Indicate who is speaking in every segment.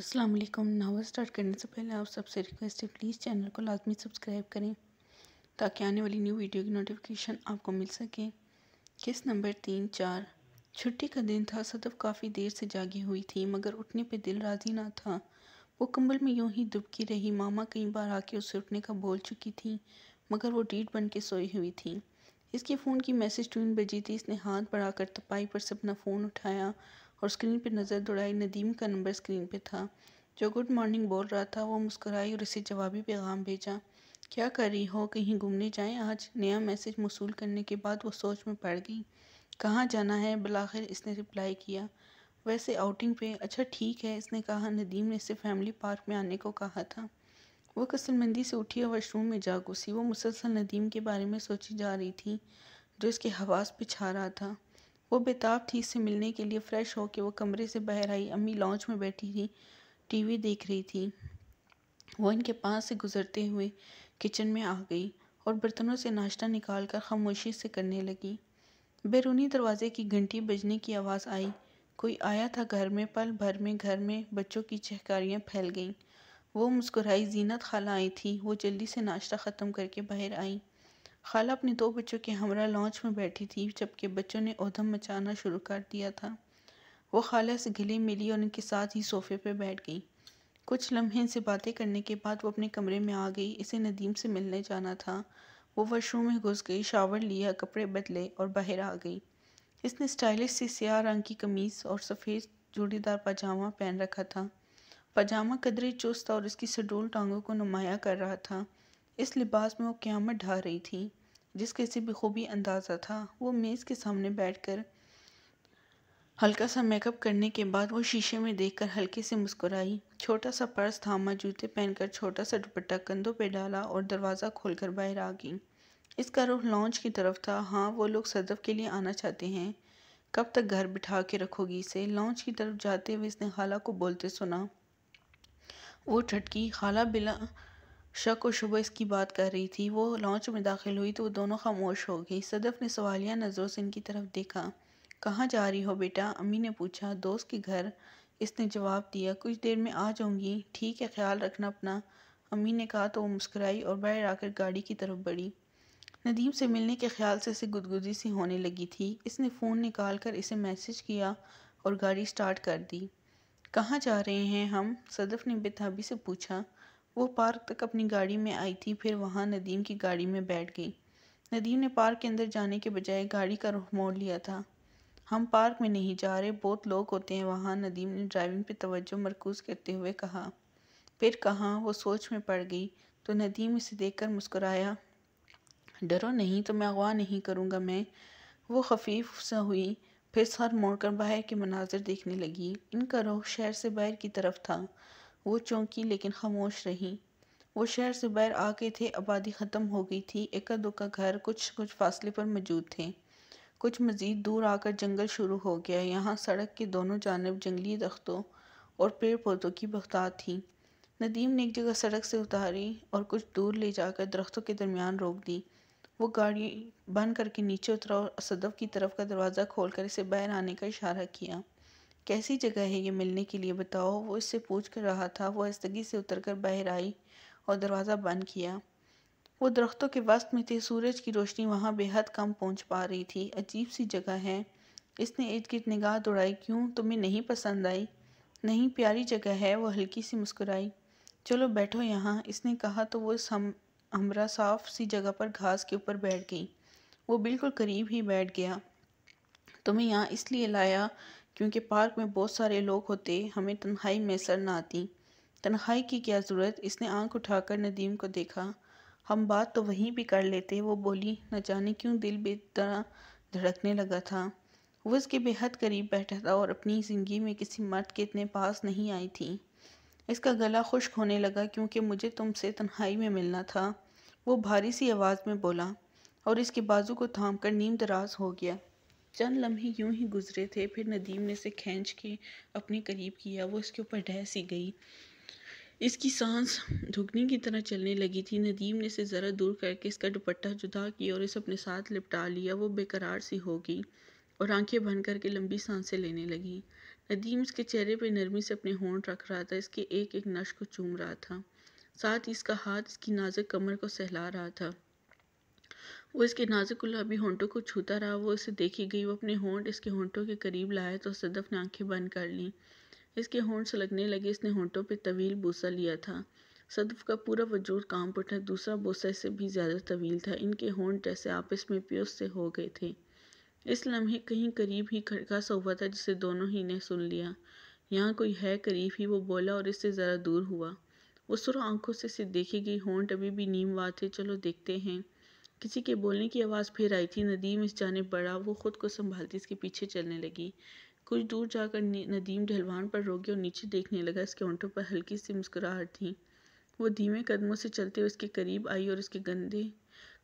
Speaker 1: अस्सलाम वालेकुम novel start करने से पहले आप सबसे रिक्वेस्ट है प्लीज़ चैनल को लाजमी सब्सक्राइब करें ताकि आने वाली न्यू वीडियो की नोटिफिकेशन आपको मिल सके किस नंबर तीन चार छुट्टी का दिन था सदफ काफ़ी देर से जागी हुई थी मगर उठने पे दिल राज़ी ना था वो कंबल में यूं ही दुबकी रही मामा कई बार आके उसे उठने का बोल चुकी थी मगर वो डीट बन के सोई हुई थी इसके फ़ोन की मैसेज टून बजी थी इसने हाथ बढ़ाकर तपाई पर से अपना फ़ोन उठाया और स्क्रीन पर नज़र दौड़ाई नदीम का नंबर स्क्रीन पर था जो गुड मॉर्निंग बोल रहा था वो मुस्कराई और इसे जवाबी पैगाम भेजा क्या कर रही हो कहीं घूमने जाएं आज नया मैसेज मसूल करने के बाद वो सोच में पड़ गई कहाँ जाना है बलाखिर इसने रिप्लाई किया वैसे आउटिंग पे अच्छा ठीक है इसने कहा नदीम ने इसे फैमिली पार्क में आने को कहा था वो कसलमंदी से उठी और वॉशरूम में जा घुसी वो मुसलसल नदीम के बारे में सोची जा रही थी जो इसके हवास पे छा रहा था वो बेताब थी इससे मिलने के लिए फ़्रेश होकर वो कमरे से बाहर आई अम्मी लॉन्च में बैठी थी टीवी देख रही थी वो इनके पास से गुजरते हुए किचन में आ गई और बर्तनों से नाश्ता निकाल कर खामोशी से करने लगी बैरूनी दरवाजे की घंटी बजने की आवाज़ आई कोई आया था घर में पल भर में घर में बच्चों की चहकारियाँ फैल गईं वो मुस्कुराई जीनत खाला आई थी वो जल्दी से नाश्ता ख़त्म करके बाहर आई खाला अपने दो बच्चों के हमरा लॉन्च में बैठी थी जबकि बच्चों ने उधम मचाना शुरू कर दिया था वो खाला से गले मिली और उनके साथ ही सोफे पर बैठ गई कुछ लम्हे से बातें करने के बाद वो अपने कमरे में आ गई इसे नदीम से मिलने जाना था वो वॉशरूम में घुस गई शावर लिया कपड़े बदले और बाहर आ गई इसने स्टाइलिश सी स्याह रंग की कमीज़ और सफ़ेद चूड़ीदार पाजामा पहन रखा था पाजामा कदरे चुस्त और इसकी सडोल टांगों को नुमाया कर रहा था इस लिबास में वो क़्यामत ढा रही थी जिसके से बखूबी अंदाज़ा था वो मेज़ के सामने बैठकर हल्का सा मेकअप करने के बाद वो शीशे में देखकर हल्के से मुस्कुराई छोटा सा पर्स थामा जूते पहनकर छोटा सा दुपट्टा कंधों पर डाला और दरवाज़ा खोलकर बाहर आ गई इसका रुख लॉन्च की तरफ था हाँ वो लोग सदफ के लिए आना चाहते हैं कब तक घर बिठा के रखोगी इसे लॉन्च की तरफ जाते हुए इसने खाला को बोलते सुना वो ठटकी खाला बिला शक और शुबह इसकी बात कर रही थी वो लॉन्च में दाखिल हुई तो वो दोनों खामोश हो गई सदफ ने सवालिया नज़रों से इनकी तरफ देखा कहाँ जा रही हो बेटा अम्मी ने पूछा दोस्त के घर इसने जवाब दिया कुछ देर में आ जाऊंगी ठीक है ख्याल रखना अपना अम्मी ने कहा तो वो मुस्कुराई और बाहर आकर गाड़ी की तरफ बढ़ी नदीम से मिलने के ख्याल से इसे गुदगुदी सी होने लगी थी इसने फ़ोन निकाल कर इसे मैसेज किया और गाड़ी स्टार्ट कर दी कहाँ जा रहे हैं हम सदफ ने बेताबी से पूछा वो पार्क तक अपनी गाड़ी में आई थी फिर वहाँ नदीम की गाड़ी में बैठ गई नदीम ने पार्क के अंदर जाने के बजाय गाड़ी का रुख मोड़ लिया था हम पार्क में नहीं जा रहे बहुत लोग होते हैं वहाँ नदीम ने ड्राइविंग पर तोज्जो मरकूज करते हुए कहा फिर कहाँ वो सोच में पड़ गई तो नदीम इसे देखकर मुस्कुराया डरो नहीं तो मैं अगवा नहीं करूँगा मैं वो खफीफ सा हुई फिर सर मोड़कर बाहर के मनाजिर देखने लगी इनका रुख शहर से बाहर की तरफ था वो चौंकी लेकिन खामोश रहीं वो शहर से बाहर आ गए थे आबादी ख़त्म हो गई थी एका दुक्का घर कुछ कुछ फासले पर मौजूद थे कुछ मज़ीद दूर आकर जंगल शुरू हो गया यहाँ सड़क के दोनों जानब जंगली दख्तों और पेड़ पौधों की बख्तात थी नदीम ने एक जगह सड़क से उतारी और कुछ दूर ले जाकर दरख्तों के दरमियान रोक दी वो गाड़ी बंद करके नीचे उतरा और सदफ की तरफ का दरवाज़ा खोलकर इसे बाहर आने का इशारा किया कैसी जगह है ये मिलने के लिए बताओ वो इससे पूछ कर रहा था वह अस्तगी से उतरकर बाहर आई और दरवाज़ा बंद किया वो दरख्तों के वस्त में थे सूरज की रोशनी वहाँ बेहद कम पहुँच पा रही थी अजीब सी जगह है इसने इर्द गिर्द निगाह दौड़ाई क्यों तुम्हें नहीं पसंद आई नहीं प्यारी जगह है वो हल्की सी मुस्कुराई चलो बैठो यहाँ इसने कहा तो वो हम हमरा साफ सी जगह पर घास के ऊपर बैठ गई वो बिल्कुल करीब ही बैठ गया तुम्हें यहाँ इसलिए लाया क्योंकि पार्क में बहुत सारे लोग होते हमें तन्हाई सर ना आती तन्हाई की क्या ज़रूरत इसने आंख उठाकर नदीम को देखा हम बात तो वहीं भी कर लेते वो बोली न जाने क्यों दिल बेतरा धड़कने लगा था वो इसके बेहद करीब बैठा था और अपनी ज़िंदगी में किसी मर्द के इतने पास नहीं आई थी इसका गला खुश्क होने लगा क्योंकि मुझे तुमसे तन्हाई में मिलना था वो भारी सी आवाज़ में बोला और इसके बाजू को थाम कर नीम दराज हो गया चंद लम्हे यूं ही गुजरे थे फिर नदीम ने इसे खींच के अपने करीब किया वो इसके ऊपर ढह सी गई इसकी सांस धुकने की तरह चलने लगी थी नदीम ने इसे ज़रा दूर करके इसका दुपट्टा जुदा किया और इसे अपने साथ लिपटा लिया वो बेकरार सी हो गई और आंखें बंद करके लंबी सांसें लेने लगी नदीम इसके चेहरे पर नरमी से अपने होंठ रख रहा था इसके एक एक नश को चूम रहा था साथ ही इसका हाथ इसकी नाजुक कमर को सहला रहा था वो इसके नाजुक गुलाबी होंठों को छूता रहा वो इसे देखी गई वो अपने होंठ इसके होंठों के करीब लाए तो सदफ ने आंखें बंद कर लीं इसके होंठ सलगने लगे इसने होंठों पर तवील बूसा लिया था सदफ का पूरा वजूद काम पर था दूसरा बूसा इससे भी ज़्यादा तवील था इनके होंठ जैसे आपस में प्योस से हो गए थे इस लम्हे कहीं करीब ही खड़का सा हुआ था जिसे दोनों ही ने सुन लिया यहाँ कोई है करीब ही वो बोला और इससे ज़रा दूर हुआ उस आंखों से इसे देखी गई होंठ अभी भी नीम वा थे चलो देखते हैं किसी के बोलने की आवाज़ फिर आई थी नदीम इस जाने बढ़ा वो खुद को संभालती इसके पीछे चलने लगी कुछ दूर जाकर नदीम ढलवान पर रोक गया और नीचे देखने लगा इसके ओंठों पर हल्की सी मुस्कुराहट थी वो धीमे कदमों से चलते हुए उसके करीब आई और उसके गंदे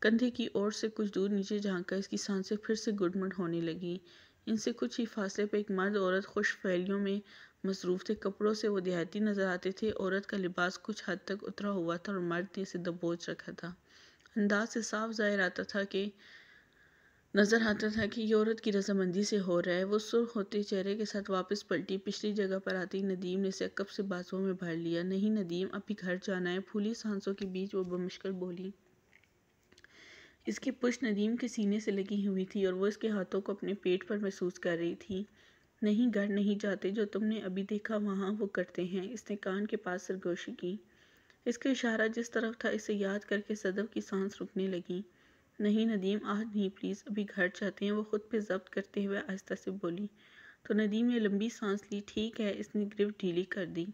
Speaker 1: कंधे की ओर से कुछ दूर नीचे झाँक इसकी सांसें फिर से गुड़मुड़ होने लगी इनसे कुछ ही फासले पर एक मर्द औरत खुश फैलियों में मसरूफ थे कपड़ों से वो देहाती नज़र आते थे औरत का लिबास कुछ हद तक उतरा हुआ था और मर्द ने इसे दबोच रखा था अंदाज से साफ जाहिर आता था कि नज़र आता था कि ये औरत की रजामंदी से हो रहा है वो सुर्ख होते चेहरे के साथ वापस पलटी पिछली जगह पर आती नदीम ने सेकब से बाजुओं में भर लिया नहीं नदीम अभी घर जाना है फूली सांसों के बीच वो बमुश्किल बोली इसकी पुश नदीम के सीने से लगी हुई थी और वो इसके हाथों को अपने पेट पर महसूस कर रही थी नहीं घर नहीं जाते जो तुमने अभी देखा वहाँ वो करते हैं इसने कान के पास सरगोशी की इसका इशारा जिस तरफ था इसे याद करके सदब की सांस रुकने लगी नहीं नदीम आज नहीं प्लीज़ अभी घर जाते हैं वो ख़ुद पे जब्त करते हुए आहिस्ता से बोली तो नदीम ने लंबी सांस ली ठीक है इसने ग्रिफ ढीली कर दी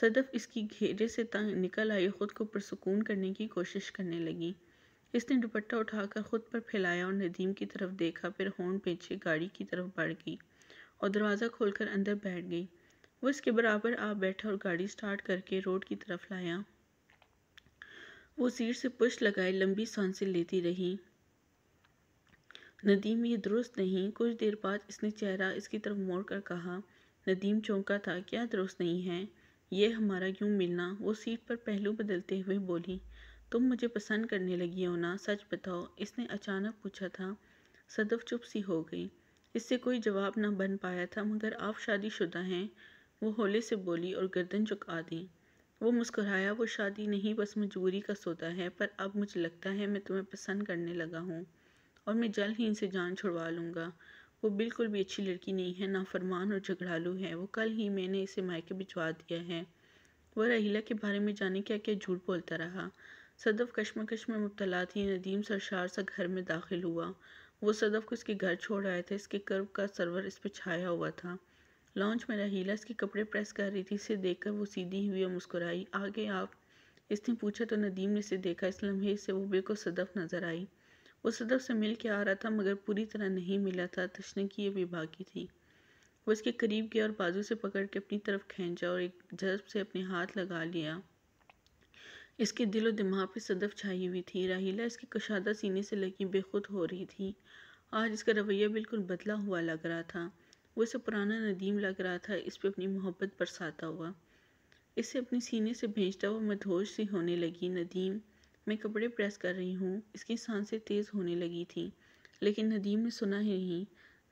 Speaker 1: सदफ इसकी घेरे से तंग निकल आई ख़ुद को पुरसकून करने की कोशिश करने लगी इसने दुपट्टा उठाकर ख़ुद पर फैलाया और नदीम की तरफ देखा फिर होंड पीछे गाड़ी की तरफ बढ़ गई और दरवाज़ा खोलकर अंदर बैठ गई वो इसके बराबर आ बैठा और गाड़ी स्टार्ट करके रोड की तरफ लाया वो सीट से पुश लगाए लंबी सांसें लेती रही नदीम ये दुरुस्त नहीं कुछ देर बाद इसने चेहरा इसकी तरफ मोड़ कर कहा नदीम चौंका था क्या दुरुस्त नहीं है ये हमारा यूँ मिलना वो सीट पर पहलू बदलते हुए बोली तुम मुझे पसंद करने लगी हो ना सच बताओ इसने अचानक पूछा था सदफ चुप सी हो गई इससे कोई जवाब ना बन पाया था मगर आप शादीशुदा हैं वो होले से बोली और गर्दन झुका दी वो मुस्कुराया वो शादी नहीं बस मजबूरी का सौदा है पर अब मुझे लगता है मैं तुम्हें पसंद करने लगा हूँ और मैं जल्द ही इनसे जान छुड़वा लूँगा वो बिल्कुल भी अच्छी लड़की नहीं है नाफरमान और झगड़ालू है वो कल ही मैंने इसे मायके भिजवा दिया है वह रहीला के बारे में जाने क्या क्या झूठ बोलता रहा सदफ कश्मकश में मुबतला थी नदीम सरशार सा घर में दाखिल हुआ वो सदफ को इसके घर छोड़ आया था इसके कर्व का सरवर इस पर छाया हुआ था लॉन्च में रहीला के कपड़े प्रेस कर रही थी इसे देखकर वो सीधी हुई और मुस्कुराई आगे आप इसने पूछा तो नदीम ने इसे देखा इस लम्हे से वो बिल्कुल सदफ नज़र आई वो सदफ से मिल के आ रहा था मगर पूरी तरह नहीं मिला था की ये विभागी थी वो इसके करीब गया और बाजू से पकड़ के अपनी तरफ खींचा और एक जज्ब से अपने हाथ लगा लिया इसके दिल और दिमाग पर सदफ छाई हुई थी राहिला इसके कुशादा सीने से लगी बेखुद हो रही थी आज इसका रवैया बिल्कुल बदला हुआ लग रहा था वो वैसे पुराना नदीम लग रहा था इस पर अपनी मोहब्बत बरसाता हुआ इसे अपने सीने से भेजता हुआ मधोश सी होने लगी नदीम मैं कपड़े प्रेस कर रही हूँ इसकी सांसें तेज़ होने लगी थी लेकिन नदीम ने सुना ही नहीं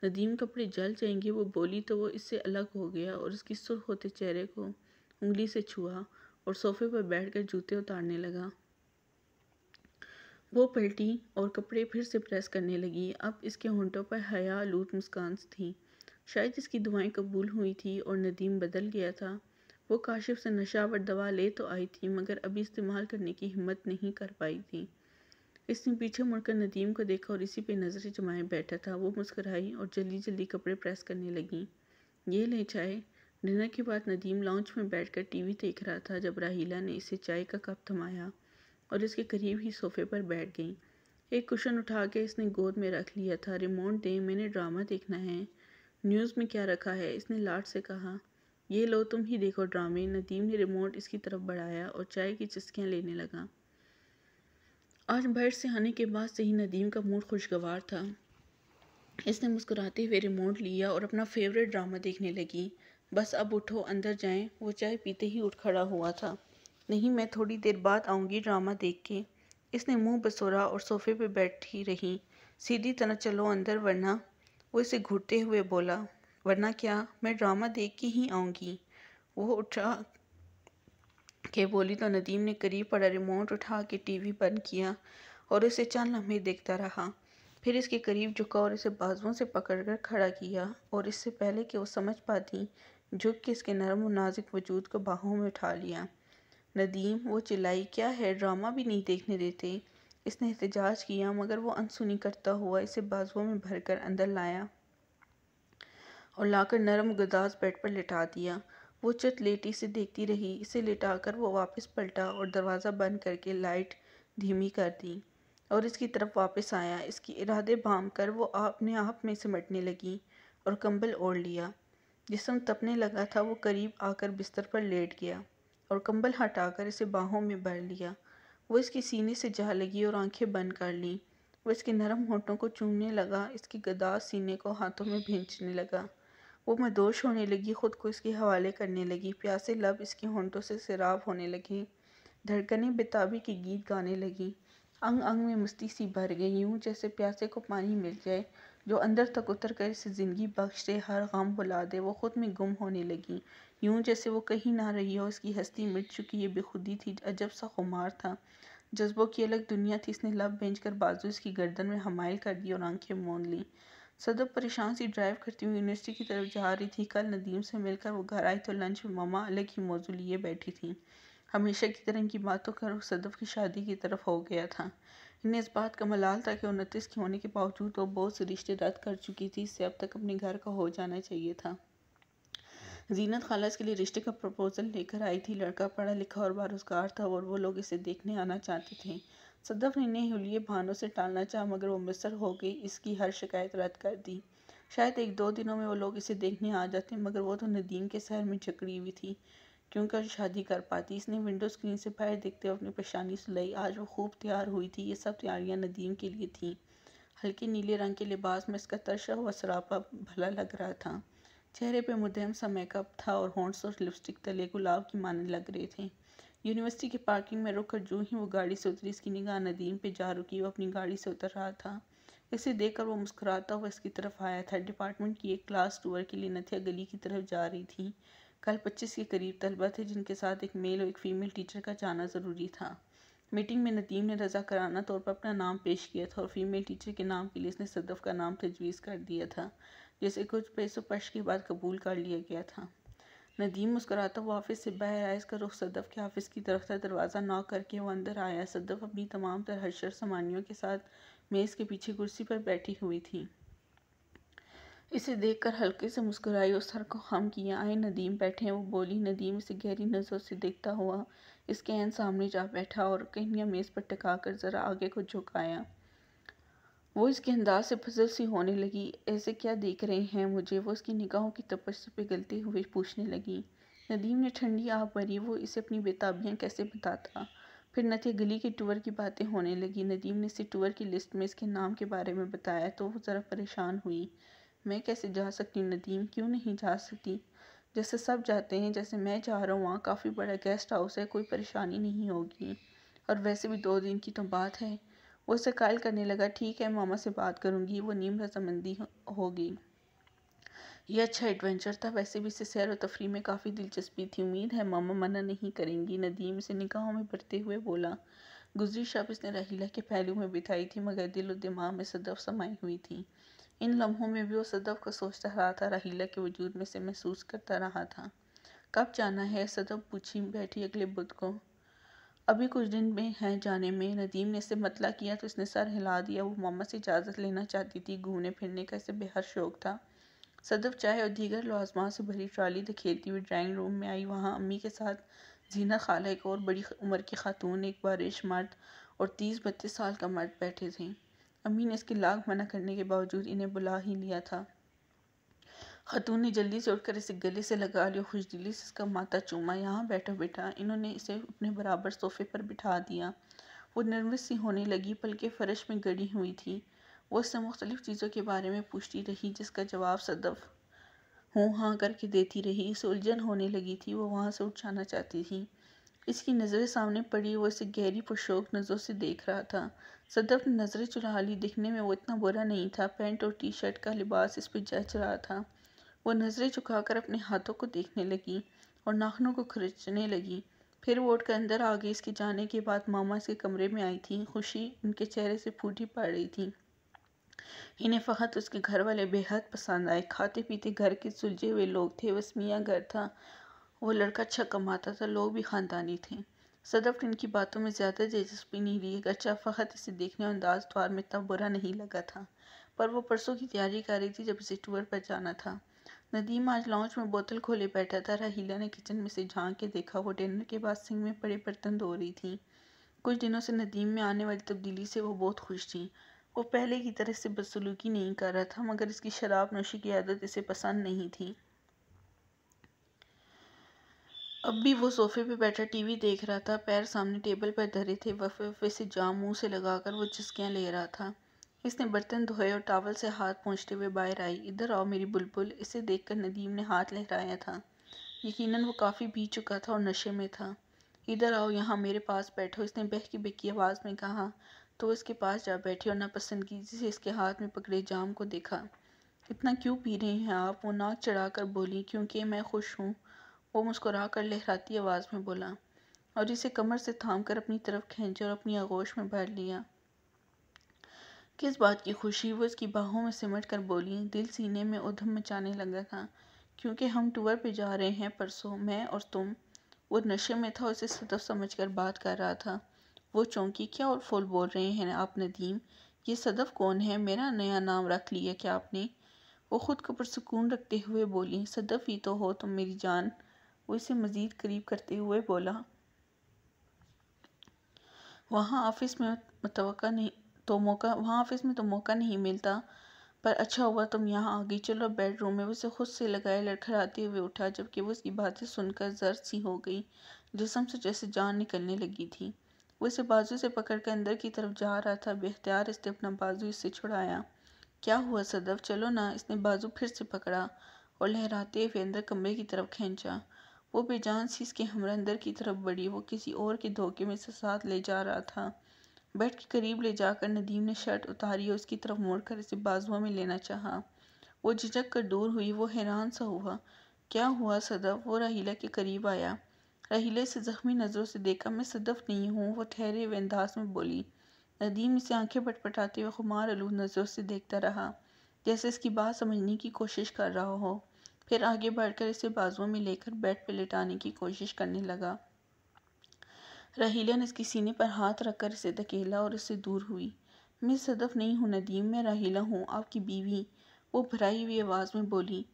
Speaker 1: नदीम कपड़े जल जाएंगे वो बोली तो वो इससे अलग हो गया और उसकी सुर होते चेहरे को उंगली से छुआ और सोफे पर बैठकर जूते उतारने लगा वो पलटी और कपड़े फिर से प्रेस करने लगी अब इसके होंठों पर हया लूट मुस्कान थी शायद इसकी दुआएं कबूल हुई थी और नदीम बदल गया था वो काशिफ से नशावर दवा ले तो आई थी मगर अभी इस्तेमाल करने की हिम्मत नहीं कर पाई थी इसने पीछे मुड़कर नदीम को देखा और इसी पे नज़रें जमाए बैठा था वो मुस्कराई और जल्दी जल्दी कपड़े प्रेस करने लगी ये ले चाय डिनर के बाद नदीम लॉन्च में बैठकर टीवी देख रहा था जब राहीला ने इसे चाय का कप थमाया और इसके करीब ही सोफे पर बैठ गई एक कुशन उठा के इसने गोद में रख लिया था रिमोट दे मैंने ड्रामा देखना है न्यूज़ में क्या रखा है इसने लाट से कहा ये लो तुम ही देखो ड्रामे नदीम ने रिमोट इसकी तरफ बढ़ाया और चाय की चस्कियाँ लेने लगा आज भर से आने के बाद से ही नदीम का मूड खुशगवार था इसने मुस्कुराते हुए रिमोट लिया और अपना फेवरेट ड्रामा देखने लगी बस अब उठो अंदर जाएं वो चाय पीते ही उठ खड़ा हुआ था नहीं मैं थोड़ी देर बाद आऊँगी ड्रामा देख के इसने मुंह बसोरा और सोफे पे बैठी रही सीधी तरह चलो अंदर वरना वो इसे घूरते हुए बोला वरना क्या मैं ड्रामा देख के ही आऊँगी वो उठा के बोली तो नदीम ने करीब पड़ा रिमोट उठा के टीवी बंद किया और उसे चंद लम्हे देखता रहा फिर इसके करीब झुका और इसे बाजुओं से पकड़कर खड़ा किया और इससे पहले कि वो समझ पाती झुक के इसके नरम और नाजुक वजूद को बाहों में उठा लिया नदीम वो चिल्लाई क्या है ड्रामा भी नहीं देखने देते इसने एहतजाज किया मगर वो अनसुनी करता हुआ इसे बाजुओं में भरकर अंदर लाया और लाकर नरम गदाज बेड पर लिटा दिया वो चट लेटी से देखती रही इसे लिटाकर वो वापस पलटा और दरवाज़ा बंद करके लाइट धीमी कर दी और इसकी तरफ वापस आया इसकी इरादे भाम कर वो अपने आप में सिमटने लगी और कंबल ओढ़ लिया जिसम तपने लगा था वो करीब आकर बिस्तर पर लेट गया और कंबल हटाकर इसे बाहों में भर लिया वो इसके सीने से जा लगी और आंखें बंद कर लीं वो इसके नरम होठों को चूमने लगा इसके गदा सीने को हाथों में भींचने लगा वो मदोश होने लगी ख़ुद को इसके हवाले करने लगी प्यासे लब इसके होंठों से सिराब होने लगे धड़कने बेताबी के गीत गाने लगी अंग अंग में मस्ती सी भर गई यूँ जैसे प्यासे को पानी मिल जाए जो अंदर तक उतर कर इसे ज़िंदगी बख्श दे हर गम बुला दे वो ख़ुद में गुम होने लगी यूं जैसे वो कहीं ना रही हो उसकी हस्ती मिट चुकी ये बेखुदी थी अजब सा खुमार था जज्बों की अलग दुनिया थी इसने लब बेंच कर बाजू इसकी गर्दन में हमायल कर दी और आंखें मोन लीं सदब परेशान सी ड्राइव करती हुई यूनिवर्सिटी की तरफ जा रही थी कल नदीम से मिलकर वो घर आई तो लंच में मामा अलग ही मौजू लिए बैठी थी हमेशा की तरह इनकी बातों का रुख सदफ की शादी की तरफ हो गया था इन्हें इस बात का मलाल था कि उनतीस के होने के बावजूद वो बहुत से रिश्ते रद्द कर चुकी थी इससे अब तक अपने घर का हो जाना चाहिए था जीनत खाला इसके लिए रिश्ते का प्रपोजल लेकर आई थी लड़का पढ़ा लिखा और बारोजगार था और वो लोग इसे देखने आना चाहते थे सदफ ने इन्हें हुलिये भानों से टालना चाहा मगर वो मिसर हो गई इसकी हर शिकायत रद्द कर दी शायद एक दो दिनों में वो लोग इसे देखने आ जाते मगर वो तो नदीम के शहर में झकड़ी हुई थी क्योंकि शादी कर पाती इसने विंडो स्क्रीन से बाहर देखते हुए अपनी परेशानी सुलाई आज वो खूब तैयार हुई थी ये सब तैयारियाँ नदीम के लिए थीं हल्के नीले रंग के लिबास में इसका तरशा हुआ सरापा भला लग रहा था चेहरे पे मुदहम सा मेकअप था और होंट्स और लिपस्टिक तले गुलाब की माने लग रहे थे यूनिवर्सिटी के पार्किंग में रुककर जो ही वो गाड़ी से उतरी इसकी निगाह नदीम पे जा रुकी वो अपनी गाड़ी से उतर रहा था इसे देखकर वो मुस्कुराता हुआ इसकी तरफ आया था डिपार्टमेंट की एक क्लास टूर के लिए नथिया गली की तरफ जा रही थी कल पच्चीस के करीब तलबा थे जिनके साथ एक मेल और एक फ़ीमेल टीचर का जाना ज़रूरी था मीटिंग में नदीम ने रजा कराना तौर पर अपना नाम पेश किया था और फीमेल टीचर के नाम के लिए इसने सदफ़ का नाम तजवीज़ कर दिया था जिसे कुछ पैसों पर्श के बाद कबूल कर लिया गया था नदीम मुस्कराता हुआ ऑफिस से बाहर आया इसका रुख सदफ़ के ऑफिस की तरफ से दरवाज़ा नॉक करके वो अंदर आया सदफ़ अपनी तमाम तरहशर सामानियों के साथ मेज़ के पीछे कुर्सी पर बैठी हुई थी इसे देखकर हल्के से मुस्कुराई और सर को खम किया आए नदीम बैठे वो बोली नदीम इसे गहरी नज़र से देखता हुआ इसके एन सामने जा बैठा और कहनिया मेज़ पर टका कर ज़रा आगे को झुकाया वो इसके अंदाज से फजल सी होने लगी ऐसे क्या देख रहे हैं मुझे वो उसकी निगाहों की तपस्या पे गलते हुए पूछने लगी नदीम ने ठंडी आह भरी वो इसे अपनी बेताबियाँ कैसे बताता फिर नथे गली के टूर की बातें होने लगी नदीम ने इसे टूर की लिस्ट में इसके नाम के बारे में बताया तो वो ज़रा परेशान हुई मैं कैसे जा सकती नदीम क्यों नहीं जा सकती जैसे सब जाते हैं जैसे मैं जा रहा हूँ वहाँ काफ़ी बड़ा गेस्ट हाउस है कोई परेशानी नहीं होगी और वैसे भी दो दिन की तो बात है वो उसे कॉल करने लगा ठीक है मामा से बात करूंगी वो नीम रजामंदी होगी ये अच्छा एडवेंचर था वैसे भी इसे सैर और तफरी में काफ़ी दिलचस्पी थी उम्मीद है मामा मना नहीं करेंगी नदीम से निगाहों में भरते हुए बोला गुजरी शब इसने रहीला के पहलू में बिताई थी मगर दिल और दिमाग में सदफ समाई हुई थी इन लम्हों में भी वो सदफ को सोचता रहा था रहीला के वजूद में से महसूस करता रहा था कब जाना है सदफ पूछी बैठी अगले बुध को अभी कुछ दिन में है जाने में नदीम ने इसे मतला किया तो इसने सर हिला दिया वो मामा से इजाज़त लेना चाहती थी घूमने फिरने का इसे बेहद शौक था सदफ चाय और दीगर लाजमा से भरी ट्रॉली दखेलती हुई ड्राइंग रूम में आई वहाँ अम्मी के साथ जीना खाला एक और बड़ी उम्र की खातून एक बारिश मर्द और तीस बत्तीस साल का मर्द बैठे थे अम्मी ने इसकी लाग मना करने के बावजूद इन्हें बुला ही लिया था ख़तून ने जल्दी से उठकर इसे गले से लगा लिया खुश दिली से इसका माता चूमा यहाँ बैठो बेटा इन्होंने इसे अपने बराबर सोफे पर बिठा दिया वो नर्वस सी होने लगी पलके फर्श में गड़ी हुई थी वो इससे मुख्तलिफ़ चीज़ों के बारे में पूछती रही जिसका जवाब सदफ हूँ हाँ करके देती रही इसे उलझन होने लगी थी वो वहाँ से उठ जाना चाहती थी इसकी नज़रें सामने पड़ी वो इसे गहरी पुरशोक नज़रों से देख रहा था सदफ ने नज़रें चुरा ली दिखने में वो इतना बुरा नहीं था पैंट और टी शर्ट का लिबास इस पर जच रहा था वो नज़रें झुकाकर अपने हाथों को देखने लगी और नाखनों को खरीचने लगी फिर वो उठकर अंदर आ गई इसके जाने के बाद मामा इसके कमरे में आई थी खुशी उनके चेहरे से फूटी पड़ रही थी इन्हें फहत उसके घर वाले बेहद पसंद आए खाते पीते घर के सुलझे हुए लोग थे वसमिया घर था वो लड़का अच्छा कमाता था लोग भी ख़ानदानी थे सदफ्ट इनकी बातों में ज़्यादा दिलचस्पी नहीं ली अच्छा फहत इसे देखने और अंदाज द्वार में इतना बुरा नहीं लगा था पर वो परसों की तैयारी कर रही थी जब इसे टूर पर जाना था नदीम आज लॉन्च में बोतल खोले बैठा था राहीला ने किचन में से झांक के देखा वो डिनर के बाद सिंह में पड़े बर्तन धो रही थी कुछ दिनों से नदीम में आने वाली तब्दीली से वो बहुत खुश थी वो पहले की तरह से बदसलूकी नहीं कर रहा था मगर इसकी शराब नोशी की आदत इसे पसंद नहीं थी अब भी वो सोफे पे बैठा टीवी देख रहा था पैर सामने टेबल पर धरे थे वफे वफे से जाम मुंह से लगाकर वो चस्कियाँ ले रहा था इसने बर्तन धोए और टावल से हाथ पहुँचते हुए बाहर आई इधर आओ मेरी बुलबुल इसे देखकर नदीम ने हाथ लहराया था यकीनन वो काफ़ी पी चुका था और नशे में था इधर आओ यहाँ मेरे पास बैठो इसने बहकी बहकी आवाज़ में कहा तो इसके पास जा बैठी और की जिसे इसके हाथ में पकड़े जाम को देखा इतना क्यों पी रहे हैं आप वो नाक चढ़ा कर बोली क्योंकि मैं खुश हूँ वो मुस्कुरा कर लहराती आवाज़ में बोला और इसे कमर से थाम कर अपनी तरफ खींचे और अपनी आगोश में भर लिया किस बात की खुशी वो उसकी बाहों में सिमट कर बोली दिल सीने में उधम मचाने लगा था क्योंकि हम टूर पे जा रहे हैं परसों मैं और तुम वो नशे में था उसे सदफ़ समझ कर बात कर रहा था वो चौंकी क्या और फूल बोल रहे हैं आप नदीम ये सदफ कौन है मेरा नया नाम रख लिया क्या आपने वो ख़ुद को पुरसकून रखते हुए बोली सदफ ही तो हो तुम मेरी जान वो इसे मज़ीद करीब करते हुए बोला वहाँ ऑफिस में मुतव नहीं तो मौका वहाँ ऑफिस में तो मौका नहीं मिलता पर अच्छा हुआ तुम यहाँ आ गई चलो बेडरूम में उसे खुद से लगाए लड़खड़ाते हुए उठा जबकि वो उसकी बातें सुनकर जर सी हो गई जिसम से जैसे जान निकलने लगी थी वो इसे बाजू से पकड़ कर अंदर की तरफ जा रहा था बेख्तियार इसने अपना बाजू इससे छुड़ाया क्या हुआ सदफ चलो ना इसने बाजू फिर से पकड़ा और लहराते हुए अंदर कमरे की तरफ खींचा वो बेजान सी इसके हमरा अंदर की तरफ बढ़ी वो किसी और के धोखे में से साथ ले जा रहा था बेड के करीब ले जाकर नदीम ने शर्ट उतारी और उसकी तरफ मोड़कर इसे बाजुआ में लेना चाहा वो झिझक कर दूर हुई वो हैरान सा हुआ क्या हुआ सदफ वो रहीला के करीब आया रहीले से ज़ख्मी नज़रों से देखा मैं सदफ नहीं हूँ वो ठहरे हुए अंदाज में बोली नदीम इसे आंखें पटपटाते हुए खुमार आलू नज़रों से देखता रहा जैसे इसकी बात समझने की कोशिश कर रहा हो फिर आगे बढ़कर इसे बाजुओं में लेकर बेड पर लेटाने की कोशिश करने लगा राहीला ने इसके सीने पर हाथ रखकर इसे धकेला और इससे दूर हुई मैं सदफ नहीं हूँ नदीम मैं राहिला हूँ आपकी बीवी वो भराई हुई आवाज़ में बोली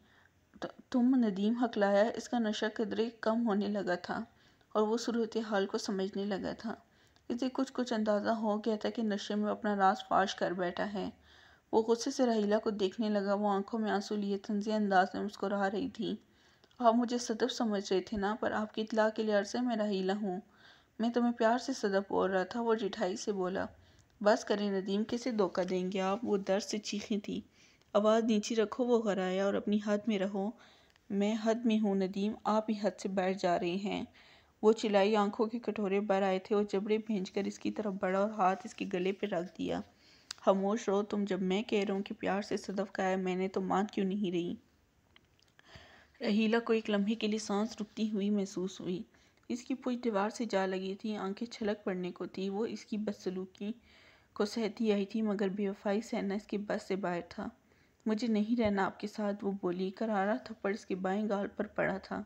Speaker 1: तुम नदीम हक लाया इसका नशा कदरे कम होने लगा था और वो सूरत हाल को समझने लगा था इसे कुछ कुछ अंदाज़ा हो गया था कि नशे में अपना राज फाश कर बैठा है वो गुस्से से राहिला को देखने लगा वो आंखों में आंसू लिए तंजे अंदाज में मुस्कुरा रही थी आप मुझे सदफ समझ रहे थे ना पर आपकी इतला के लिए अरसे में राहिला हूँ मैं तुम्हें प्यार से सदा बोल रहा था वो जिठाई से बोला बस करें नदीम कैसे धोखा देंगे आप वो दर्द से चीखी थी आवाज़ नीचे रखो वो घर आया और अपनी हद में रहो मैं हद में हूँ नदीम आप ही हद से बैठ जा रहे हैं वो चिल्लाई आंखों के कटोरे भर आए थे और जबड़े भेज कर इसकी तरफ बढ़ा और हाथ इसके गले पर रख दिया खामोश रहो तुम जब मैं कह रहा हूँ कि प्यार से सदफ का है मैंने तो मान क्यों नहीं रही रहीला को एक लम्हे के लिए सांस रुकती हुई महसूस हुई इसकी पूछ दीवार से जा लगी थी आंखें छलक पड़ने को थी वो इसकी बदसलूकी को सहती आई थी मगर बेवफाई सहना इसके बस से बाहर था मुझे नहीं रहना आपके साथ वो बोली करारा थप्पड़ इसके बाएं गाल पर पड़ा था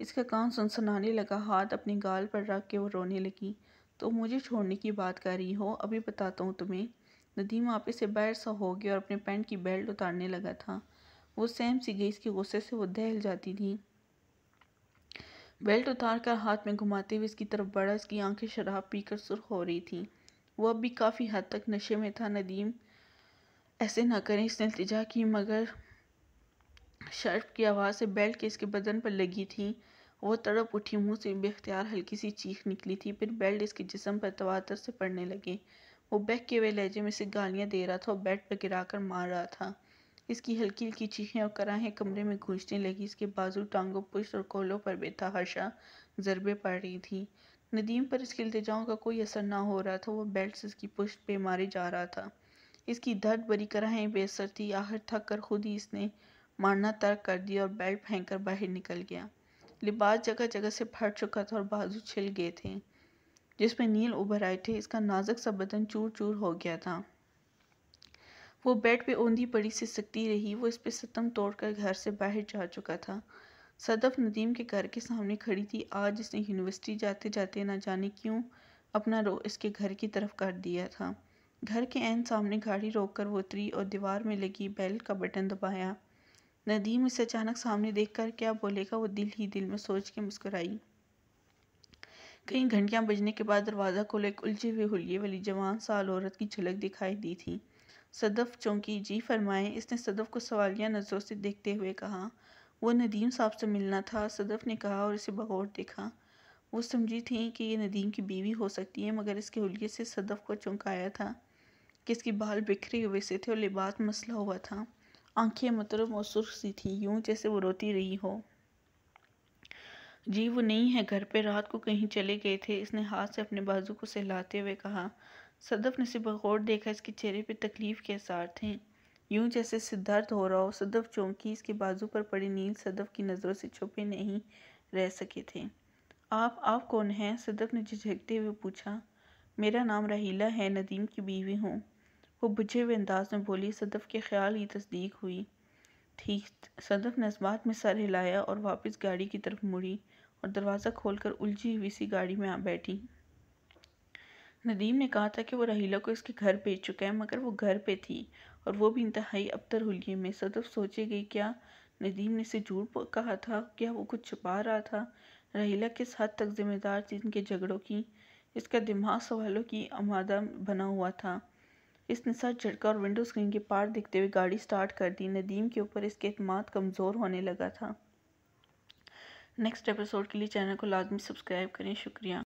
Speaker 1: इसका कान सुनसनाने लगा हाथ अपने गाल पर रख के वो रोने लगी तो मुझे छोड़ने की बात कर रही हो अभी बताता हूँ तुम्हें नदीम आपे से बाहर सा हो गया और अपने पैंट की बेल्ट उतारने लगा था वो सहम सी गई इसके गुस्से से वो दहल जाती थी बेल्ट उतार कर हाथ में घुमाते हुए इसकी तरफ बढ़ा इसकी आंखें शराब पीकर सुर्ख हो रही थीं वो अब भी काफ़ी हद तक नशे में था नदीम ऐसे ना करें इसने इल्तजा की मगर शर्फ की आवाज़ से बेल्ट के इसके बदन पर लगी थी वो तड़प उठी मुंह से बेख्तियार हल्की सी चीख निकली थी फिर बेल्ट इसके जिसम पर तवातर से पड़ने लगे वो बैठ के हुए लहजे में से गालियाँ दे रहा था और बेल्ट पर गिरा कर मार रहा था इसकी हल्की हल्की चीखें और कराहें कमरे में गूंजने लगी इसके बाजू टांगों पुश्त और कोलों पर बेतहाशा जरबे पड़ रही थी नदीम पर इसके इल्तजाओं का कोई असर ना हो रहा था वो बेल्ट से इसकी पुश्त पे मारे जा रहा था इसकी दर्द बरी कराहें बेसर थी आहर थक कर खुद ही इसने मारना तर्क कर दिया और बेल्ट फेंक कर बाहर निकल गया लिबास जगह जगह से फट चुका था और बाजू छिल गए थे जिसमें नील उभर आए थे इसका नाजुक सा बदन चूर चूर हो गया था वो बेड पे ओंधी पड़ी से सकती रही वो इस पे सतम तोड़कर घर से बाहर जा चुका था सदफ नदीम के घर के सामने खड़ी थी आज इसने यूनिवर्सिटी जाते जाते ना जाने क्यों अपना रो इसके घर की तरफ कर दिया था घर के एन सामने गाड़ी रोककर वो उतरी और दीवार में लगी बेल का बटन दबाया नदीम इसे अचानक सामने देखकर क्या बोलेगा वो दिल ही दिल में सोच के मुस्कुराई कई घंटियां बजने के बाद दरवाज़ा खोले एक उलझे हुए हुलिए वाली जवान साल औरत की झलक दिखाई दी थी सदफ़ चौंकी जी फरमाए इसने सदफ़ को सवालिया नज़रों से देखते हुए कहा वो नदीम साहब से मिलना था सदफ़ ने कहा और इसे बगौर देखा वो समझी थी कि ये नदीम की बीवी हो सकती है मगर इसके हुलिये से सदफ़ को चौंकाया था कि इसकी बाल बिखरे हुए से थे और लिबास मसला हुआ था आंखें मतरम मतलब और सुर्ख सी थी यूं जैसे वो रोती रही हो जी वो नहीं है घर पे रात को कहीं चले गए थे इसने हाथ से अपने बाजू को सहलाते हुए कहा सदफ ने सिर्फ गौर देखा इसके चेहरे पर तकलीफ़ के आसार थे यूं जैसे सिद्धार्थ हो रहा हो सदफ चौंकी इसके बाजू पर पड़े नील सदफ की नज़रों से छुपे नहीं रह सके थे आप आप कौन हैं सदफ ने झिझकते हुए पूछा मेरा नाम रहीला है नदीम की बीवी हूँ वो बुझे हुए अंदाज में बोली सदफ के ख्याल की तस्दीक हुई ठीक सदफ ने जज्बात में सर हिलाया और वापस गाड़ी की तरफ मुड़ी और दरवाज़ा खोलकर उलझी हुई सी गाड़ी में आ बैठी नदीम ने कहा था कि वो रहीला को इसके घर भेज चुका है मगर वो घर पे थी और वो भी इंतहाई अबतर हुलिये में सदफ सोचे गई क्या नदीम ने इसे झूठ कहा था क्या वो कुछ छुपा रहा था रहीला किस हद तक जिम्मेदार थी इनके झगड़ों की इसका दिमाग सवालों की आमादा बना हुआ था इसने सर झटका और विंडो स्क्रीन के पार देखते हुए गाड़ी स्टार्ट कर दी नदीम के ऊपर इसके अतमाद कमज़ोर होने लगा था नेक्स्ट एपिसोड के लिए चैनल को लाजमी सब्सक्राइब करें शुक्रिया